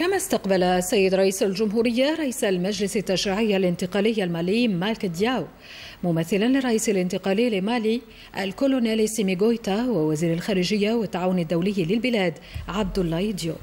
كما استقبل السيد رئيس الجمهورية رئيس المجلس التشريعي الانتقالي المالي مالك دياو ممثلا للرئيس الانتقالي لمالي الكولونيل سيميغويتا ووزير الخارجية والتعاون الدولي للبلاد عبد الله ديو